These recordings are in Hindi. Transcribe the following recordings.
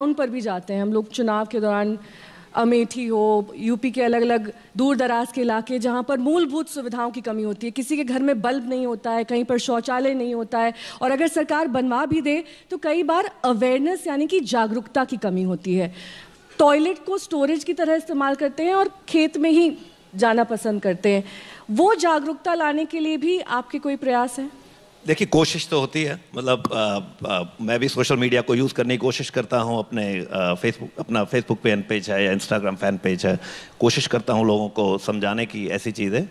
ग्राउंड पर भी जाते हैं हम लोग चुनाव के दौरान अमेठी हो यूपी के अलग अलग दूर दराज के इलाके जहाँ पर मूलभूत सुविधाओं की कमी होती है किसी के घर में बल्ब नहीं होता है कहीं पर शौचालय नहीं होता है और अगर सरकार बनवा भी दे तो कई बार अवेयरनेस यानी कि जागरूकता की कमी होती है टॉयलेट को स्टोरेज की तरह इस्तेमाल करते हैं और खेत में ही जाना पसंद करते हैं वो जागरूकता लाने के लिए भी आपके कोई प्रयास हैं देखिए कोशिश तो होती है मतलब आ, आ, मैं भी सोशल मीडिया को यूज़ करने की कोशिश करता हूँ अपने फेसबुक अपना फेसबुक फैन पेज है या इंस्टाग्राम फैन पेज है कोशिश करता हूँ लोगों को समझाने की ऐसी चीज़ें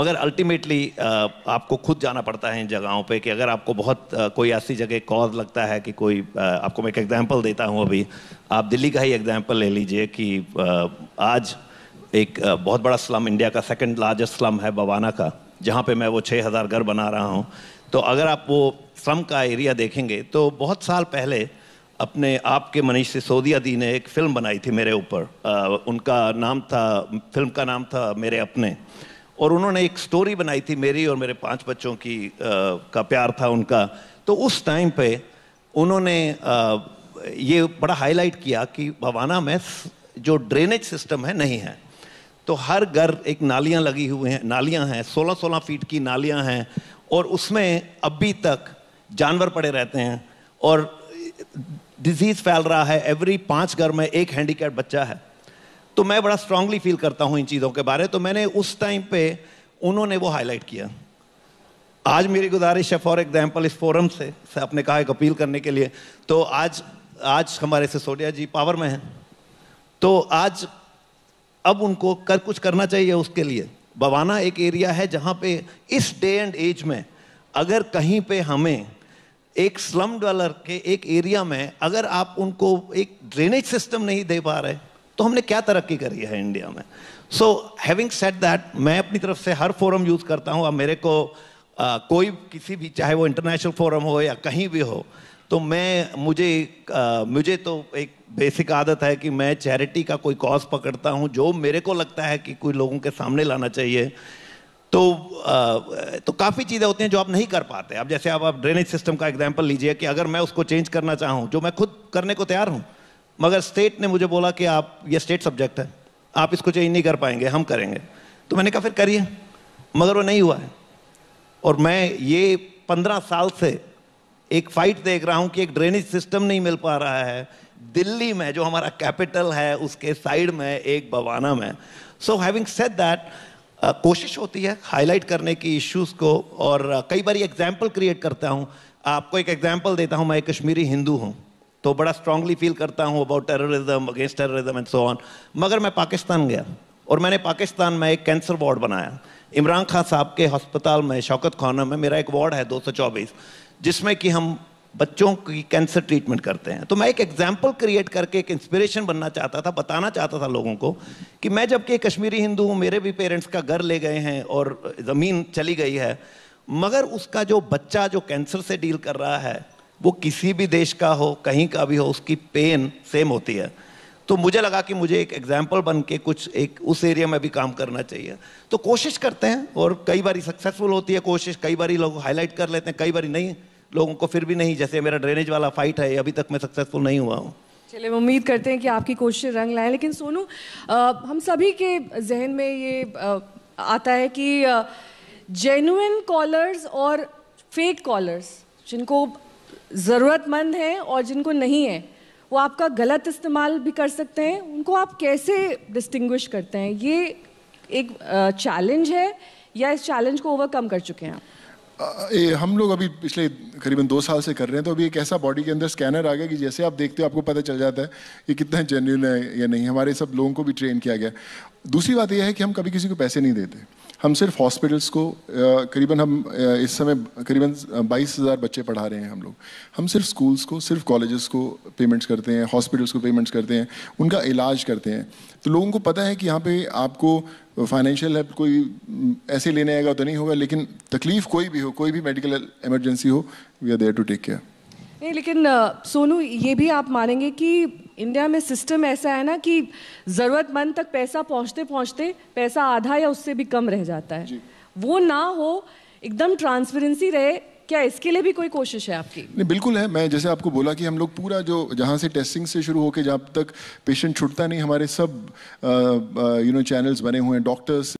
मगर अल्टीमेटली आपको खुद जाना पड़ता है इन जगहों पे कि अगर आपको बहुत आ, कोई ऐसी जगह कॉज लगता है कि कोई आपको मैं एक एग्जाम्पल देता हूँ अभी आप दिल्ली का ही एग्जाम्पल ले लीजिए कि आज एक बहुत बड़ा स्लम इंडिया का सेकेंड लार्जेस्ट स्लम है बवाना का जहाँ पे मैं वो हज़ार घर बना रहा हूँ तो अगर आप वो श्रम का एरिया देखेंगे तो बहुत साल पहले अपने आपके मनीष सिसोदिया दी ने एक फिल्म बनाई थी मेरे ऊपर उनका नाम था फिल्म का नाम था मेरे अपने और उन्होंने एक स्टोरी बनाई थी मेरी और मेरे पांच बच्चों की आ, का प्यार था उनका तो उस टाइम पे उन्होंने आ, ये बड़ा हाईलाइट किया कि भवाना में जो ड्रेनेज सिस्टम है नहीं है तो हर घर एक नालियाँ लगी हुई हैं नालियाँ हैं सोलह सोलह फीट की नालियाँ हैं और उसमें अभी तक जानवर पड़े रहते हैं और डिजीज़ फैल रहा है एवरी पाँच घर में एक हैंडीकैप बच्चा है तो मैं बड़ा स्ट्रांगली फील करता हूँ इन चीज़ों के बारे तो मैंने उस टाइम पे उन्होंने वो हाईलाइट किया आज मेरी गुजारिश है फॉर एग्जाम्पल इस फोरम से, से आपने कहा एक अपील करने के लिए तो आज आज हमारे सिसोदिया जी पावर में हैं तो आज अब उनको कर कुछ करना चाहिए उसके लिए बवाना एक एरिया है जहाँ पे इस डे एंड एज में अगर कहीं पे हमें एक स्लम डॉलर के एक एरिया में अगर आप उनको एक ड्रेनेज सिस्टम नहीं दे पा रहे तो हमने क्या तरक्की करी है इंडिया में सो हैविंग सेट दैट मैं अपनी तरफ से हर फोरम यूज़ करता हूँ अब मेरे को आ, कोई किसी भी चाहे वो इंटरनेशनल फोरम हो या कहीं भी हो तो मैं मुझे आ, मुझे तो एक बेसिक आदत है कि मैं चैरिटी का कोई कॉज पकड़ता हूँ जो मेरे को लगता है कि कोई लोगों के सामने लाना चाहिए तो आ, तो काफ़ी चीज़ें होती हैं जो आप नहीं कर पाते अब जैसे आप आप ड्रेनेज सिस्टम का एग्जाम्पल लीजिए कि अगर मैं उसको चेंज करना चाहूँ जो मैं खुद करने को तैयार हूँ मगर स्टेट ने मुझे बोला कि आप ये स्टेट सब्जेक्ट है आप इसको चेंज नहीं कर पाएंगे हम करेंगे तो मैंने कहा फिर करिए मगर वो नहीं हुआ है और मैं ये पंद्रह साल से एक फाइट देख रहा हूं कि एक ड्रेनेज सिस्टम नहीं मिल पा रहा है दिल्ली में जो हमारा कैपिटल है उसके साइड में एक बवाना में सो हैविंग सेड दैट कोशिश होती है हाईलाइट करने की इश्यूज को और uh, कई बार एग्जाम्पल क्रिएट करता हूँ आपको एक एग्जाम्पल देता हूँ मैं कश्मीरी हिंदू हूँ तो बड़ा स्ट्रांगली फील करता हूँ about terrorism against terrorism and so on मगर मैं पाकिस्तान गया और मैंने पाकिस्तान में एक कैंसर वार्ड बनाया इमरान खान साहब के अस्पताल में शौकत खाना में मेरा एक वार्ड है दो सौ चौबीस जिसमें कि हम बच्चों की कैंसर ट्रीटमेंट करते हैं तो मैं एक एग्जाम्पल क्रिएट करके एक इंस्पिरेशन बनना चाहता था बताना चाहता था लोगों को कि मैं जबकि कश्मीरी हिंदू हूँ मेरे भी पेरेंट्स का घर ले गए हैं और ज़मीन चली गई है मगर उसका जो बच्चा जो कैंसर से डील कर रहा है वो किसी भी देश का हो कहीं का भी हो उसकी पेन सेम होती है तो मुझे लगा कि मुझे एक एग्जाम्पल बन के कुछ एक उस एरिया में भी काम करना चाहिए तो कोशिश करते हैं और कई बार सक्सेसफुल होती है कोशिश कई बार लोग हाईलाइट कर लेते हैं कई बार नहीं लोगों को फिर भी नहीं जैसे मेरा ड्रेनेज वाला फाइट है अभी तक मैं सक्सेसफुल नहीं हुआ हूँ चलिए उम्मीद करते हैं कि आपकी कोशिश रंग लाए लेकिन सोनू हम सभी के जहन में ये आ, आता है कि जेनुइन कॉलर्स और फेक कॉलर्स जिनको ज़रूरतमंद हैं और जिनको नहीं है वो आपका गलत इस्तेमाल भी कर सकते हैं उनको आप कैसे डिस्टिंग्विश करते हैं ये एक चैलेंज है या इस चैलेंज को ओवरकम कर चुके हैं आप ये हम लोग अभी पिछले करीबन दो साल से कर रहे हैं तो अभी एक ऐसा बॉडी के अंदर स्कैनर आ गया कि जैसे आप देखते हो आपको पता चल जाता है कि कितना जेन्यून है या नहीं हमारे सब लोगों को भी ट्रेन किया गया दूसरी बात यह है कि हम कभी किसी को पैसे नहीं देते हम सिर्फ हॉस्पिटल्स को करीबन हम इस समय करीबन बाईस हज़ार बच्चे पढ़ा रहे हैं हम लोग हम सिर्फ स्कूल्स को सिर्फ कॉलेजेस को पेमेंट्स करते हैं हॉस्पिटल्स को पेमेंट्स करते हैं उनका इलाज करते हैं तो लोगों को पता है कि यहाँ पे आपको फाइनेंशियल हेल्प कोई ऐसे लेने आएगा तो नहीं होगा लेकिन तकलीफ़ कोई भी हो कोई भी मेडिकल इमरजेंसी हो we are there to take care नहीं लेकिन सोनू ये भी आप मानेंगे कि इंडिया में सिस्टम ऐसा है ना कि ज़रूरतमंद तक पैसा पहुंचते पहुंचते पैसा आधा या उससे भी कम रह जाता है वो ना हो एकदम ट्रांसपेरेंसी रहे क्या इसके लिए भी कोई कोशिश है आपकी नहीं बिल्कुल है मैं जैसे आपको बोला कि हम लोग पूरा जो जहाँ से टेस्टिंग से शुरू होकर जहाँ तक पेशेंट छुटता नहीं हमारे सब यू नो चैनल्स बने हुए हैं डॉक्टर्स